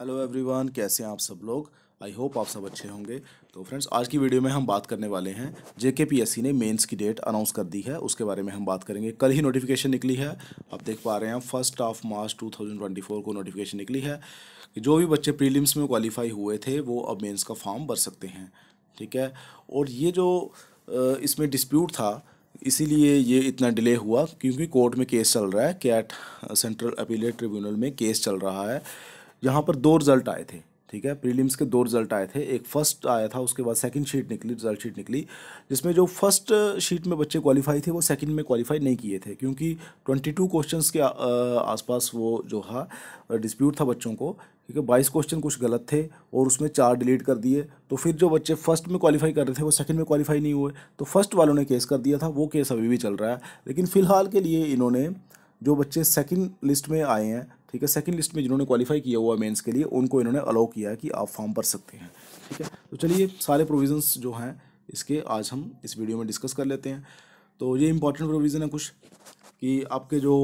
hello everyone कैसे हैं आप सब लोग आई होप आप सब अच्छे होंगे तो फ्रेंड्स आज की वीडियो में हम बात करने वाले हैं सी ने मेंस की डेट अनाउंस कर दी है उसके बारे में हम बात करेंगे कल ही नोटिफिकेशन निकली है आप देख पा रहे हैं फर्स्ट ऑफ मार्च 2024 को नोटिफिकेशन निकली है कि जो भी बच्चे प्रीलिम्स में क्वालिफाई हुए थे वो अब मेन्स का फॉर्म भर सकते हैं ठीक है और ये जो इसमें डिस्प्यूट था इसीलिए ये इतना डिले हुआ क्योंकि कोर्ट में केस चल रहा है कैट सेंट्रल अपीलेट ट्रिब्यूनल में केस चल रहा है यहाँ पर दो रिजल्ट आए थे ठीक है प्रीलिम्स के दो रिजल्ट आए थे एक फर्स्ट आया था उसके बाद सेकंड शीट निकली रिजल्ट शीट निकली जिसमें जो फर्स्ट शीट में बच्चे क्वालिफाई थे वो सेकंड में क्वालिफाई नहीं किए थे क्योंकि 22 क्वेश्चंस के आसपास वो जो है डिस्प्यूट था बच्चों को ठीक है 22 क्वेश्चन कुछ गलत थे और उसमें चार डिलीट कर दिए तो फिर जो बच्चे फर्स्ट में क्वालिफाई कर रहे थे वो सेकंड में क्वालिफाई नहीं हुए तो फर्स्ट वालों ने केस कर दिया था वो केस अभी भी चल रहा है लेकिन फ़िलहाल के लिए इन्होंने जो बच्चे सेकंड लिस्ट में आए हैं ठीक है सेकंड लिस्ट में जिन्होंने क्वालिफाई किया हुआ मेंस के लिए उनको इन्होंने अलाउ किया है कि आप फॉर्म भर सकते हैं ठीक है तो चलिए सारे प्रोविजंस जो हैं इसके आज हम इस वीडियो में डिस्कस कर लेते हैं तो ये इंपॉर्टेंट प्रोविज़न है कुछ कि आपके जो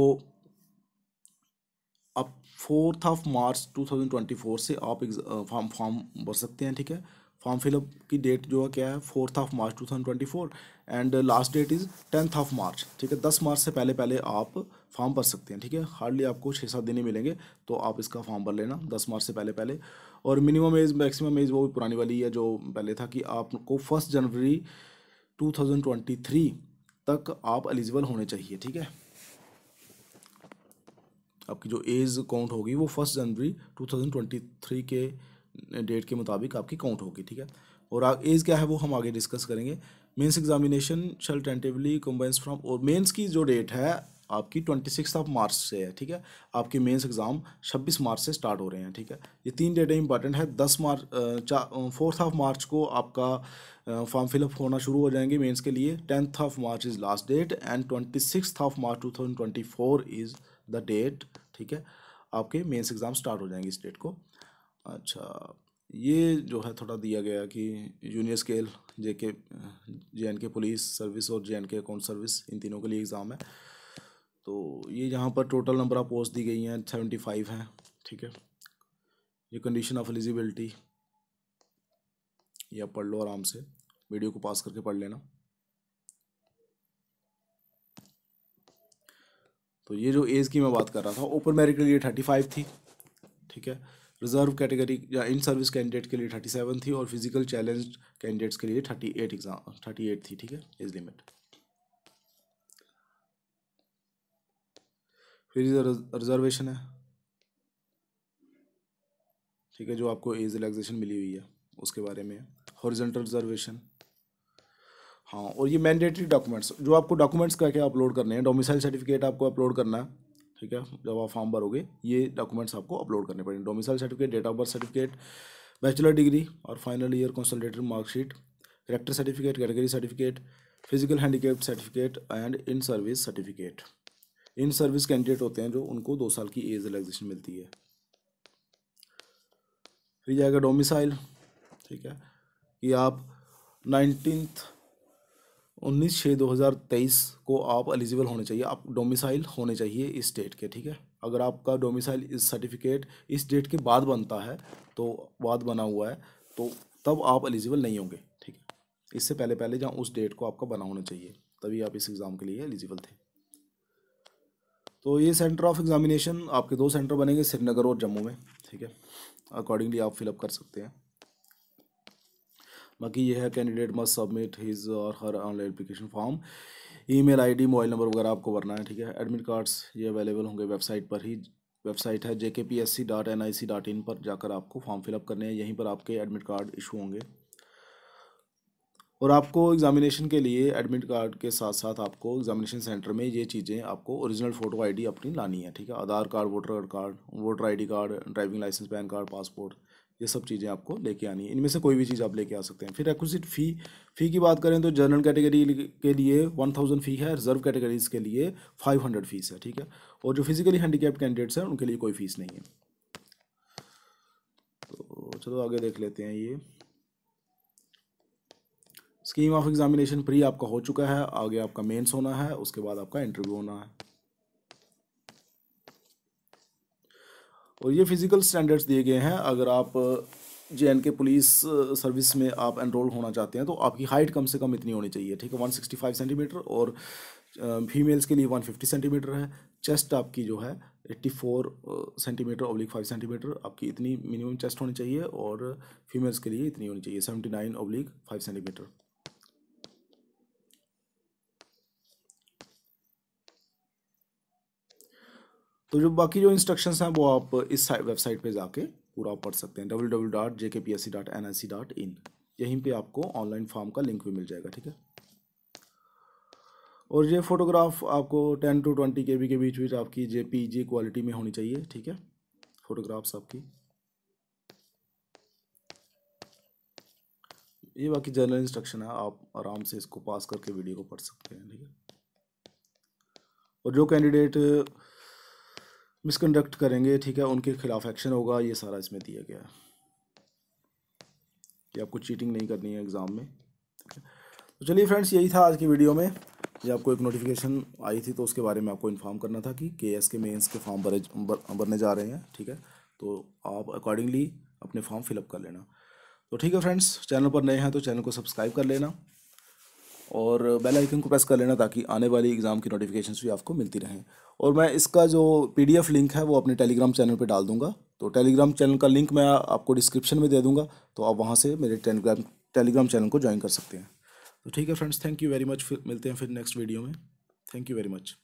आप फोर्थ ऑफ मार्च टू से आप फॉर्म फॉर्म भर सकते हैं ठीक है फॉर्म फिलअप की डेट जो है क्या है fourth of March two thousand twenty four and last date is tenth of March ठीक है दस मार्च से पहले पहले आप फॉर्म भर सकते हैं ठीक है हार्डली आपको छः सात दिन ही मिलेंगे तो आप इसका फॉर्म भर लेना दस मार्च से पहले पहले और मिनिमम एज मैक्सिमम एज वो भी पुरानी वाली है जो पहले था कि आपको first January two thousand twenty three तक आप एलिजिबल होने चाहिए ठीक है आपकी जो एज काउंट होगी वो first January two thousand twenty three के डेट के मुताबिक आपकी काउंट होगी ठीक है और एज क्या है वो हम आगे डिस्कस करेंगे mains examination shall tentatively combines from और मेंस की जो डेट है आपकी ट्वेंटी सिक्स ऑफ मार्च से है ठीक है आपके मेंस एग्ज़ाम छब्बीस मार्च से स्टार्ट हो रहे हैं ठीक है ये तीन डेटें इंपॉर्टेंट है दस मार्च फोर्थ ऑफ मार्च को आपका फॉर्म फिलअप होना शुरू हो जाएंगे मेंस के लिए tenth of March is last date and twenty six of March two thousand twenty four is the date ठीक है आपके मेन्स एग्ज़ाम स्टार्ट हो जाएंगे इस डेट को अच्छा ये जो है थोड़ा दिया गया कि junior scale J K J N K police service और J N K account service इन तीनों के लिए एग्ज़ाम है तो ये यहाँ पर टोटल नंबर ऑफ पोस्ट दी गई हैं सेवेंटी फाइव हैं ठीक है ये कंडीशन ऑफ एलिजिबिलिटी ये पढ़ लो आराम से वीडियो को पास करके पढ़ लेना तो ये जो एज की मैं बात कर रहा था ओपन मेरिट के लिए थर्टी फाइव थी ठीक है रिजर्व कैटेगरी या इन सर्विस कैंडिडेट के लिए थर्टी सेवन थी और फिजिकल चैलेंज कैंडिडेट्स के लिए thirty eight exam thirty eight थी ठीक है इज लिमिट फिर रिजर्वेशन है ठीक है जो आपको एज रिलैक्सेशन मिली हुई है उसके बारे में हॉरिजेंटल रिजर्वेशन हाँ और ये मैंडेटरी डॉक्यूमेंट्स जो आपको डॉक्यूमेंट्स क्या क्या अपलोड करने हैं डोमिसाइल सर्टिफिकेट आपको अपलोड करना है ठीक है जब आप फॉर्म भरोगे ये डॉक्यूमेंट्स आपको अपलोड करने पड़ेंगे domicile certificate date of birth certificate bachelor degree और final year consultative marksheet character certificate category certificate physical handicap certificate and in service certificate in service candidate होते हैं जो उनको दो साल की एज रिलैक्सेशन मिलती है फिर जाएगा डोमिसाइल ठीक है कि आप नाइनटीन उन्नीस छः दो हज़ार तेईस को आप एलिजिबल होने चाहिए आप डोमिसाइल होने चाहिए इस डेट के ठीक है अगर आपका डोमिसाइल इस सर्टिफिकेट इस डेट के बाद बनता है तो बाद बना हुआ है तो तब आप एलिजिबल नहीं होंगे ठीक है इससे पहले पहले जहाँ उस डेट को आपका बना होना चाहिए तभी आप इस एग्ज़ाम के लिए एलिजिबल थे तो ये सेंटर ऑफ एग्ज़ामिनेशन आपके दो सेंटर बनेंगे श्रीनगर और जम्मू में ठीक है अकॉर्डिंगली आप फिलअप कर सकते हैं बाकी ये है कैंडिडेट मस्ट सबमिट हिज और her online application form email ID mobile number वगैरह आपको भरना है ठीक है एडमिट कार्ड्स ये अवेलेबल होंगे वेबसाइट पर ही वेबसाइट है J K P S C dot N I C dot in पर जाकर आपको फॉर्म फिलअप करने हैं यहीं पर आपके एडमिट कार्ड इशू होंगे और आपको एग्जामिनेशन के लिए एडमिट कार्ड के साथ साथ आपको एग्जामिनेशन सेंटर में ये चीज़ें आपको ओरिजिनल फ़ोटो आईडी अपनी लानी है ठीक है Aadhaar card voter card voter ID card driving licence PAN card passport ये सब चीज़ें आपको लेके आनी है इनमें से कोई भी चीज़ आप लेके आ सकते हैं फिर एक्विजिट फ़ी फ़ी की बात करें तो जनरल कैटेगरी के लिए वन थाउजेंड फ़ी है रिजर्व कैटेगरीज के लिए फाइव हंड्रेड फीस है ठीक है और जो फिजिकली हैंडीकैप कैंडिडेट्स हैं उनके लिए कोई फीस नहीं है तो चलो आगे देख लेते हैं ये स्कीम ऑफ एग्जामिनेशन प्री आपका हो चुका है आगे आपका मेन्स होना है उसके बाद आपका इंटरव्यू होना है और ये फ़िज़िकल स्टैंडर्ड्स दिए गए हैं अगर आप जे के पुलिस सर्विस में आप एनरोल होना चाहते हैं तो आपकी हाइट कम से कम इतनी होनी चाहिए ठीक है वन सिक्सटी फाइव सेंटीमीटर और फीमेल्स के लिए वन फिफ्टी सेंटीमीटर है चेस्ट आपकी जो है eighty four centimetre oblique five centimetre आपकी इतनी मिनिमम चेस्ट होनी चाहिए और फीमेल्स के लिए इतनी होनी चाहिए seventy nine oblique five centimetre तो जो बाकी जो इंस्ट्रक्शंस हैं वो आप इस वेबसाइट पे जाके पूरा पढ़ सकते हैं W W dot J K P S C dot N I C dot in यहीं पे आपको ऑनलाइन फॉर्म का लिंक भी मिल जाएगा ठीक है और ये फ़ोटोग्राफ आपको ten to twenty K B के बीच बीच आपकी जे पी जी क्वालिटी में होनी चाहिए ठीक है फ़ोटोग्राफ्स आपकी ये बाकी जनरल इंस्ट्रक्शन है आप आराम से इसको पास करके वीडियो को पढ़ सकते हैं ठीक है और जो कैंडिडेट मिसकंडक्ट करेंगे ठीक है उनके खिलाफ एक्शन होगा ये सारा इसमें दिया गया है कि आपको चीटिंग नहीं करनी है एग्ज़ाम में तो चलिए फ्रेंड्स यही था आज की वीडियो में ये आपको एक नोटिफिकेशन आई थी तो उसके बारे में आपको इन्फॉर्म करना था कि के एस के मेन्स के फॉर्म भरे भरने जा रहे हैं ठीक है तो आप अकॉर्डिंगली अपने फॉर्म फिलअप कर लेना तो ठीक है फ्रेंड्स चैनल पर नए हैं तो चैनल को सब्सक्राइब कर लेना और बेल आइकन को प्रेस कर लेना ताकि आने वाली एग्ज़ाम की नोटिफिकेशन भी आपको मिलती रहें और मैं इसका जो पी लिंक है वो अपने टेलीग्राम चैनल पर डाल दूँगा तो टेलीग्राम चैनल का लिंक मैं आपको डिस्क्रिप्शन में दे दूँगा तो आप वहाँ से मेरे टेलीग्राम टेलीग्राम चैनल को ज्वाइन कर सकते हैं तो ठीक है friends thank you very much फिर मिलते हैं फिर नेक्स्ट वीडियो में थैंक यू वेरी मच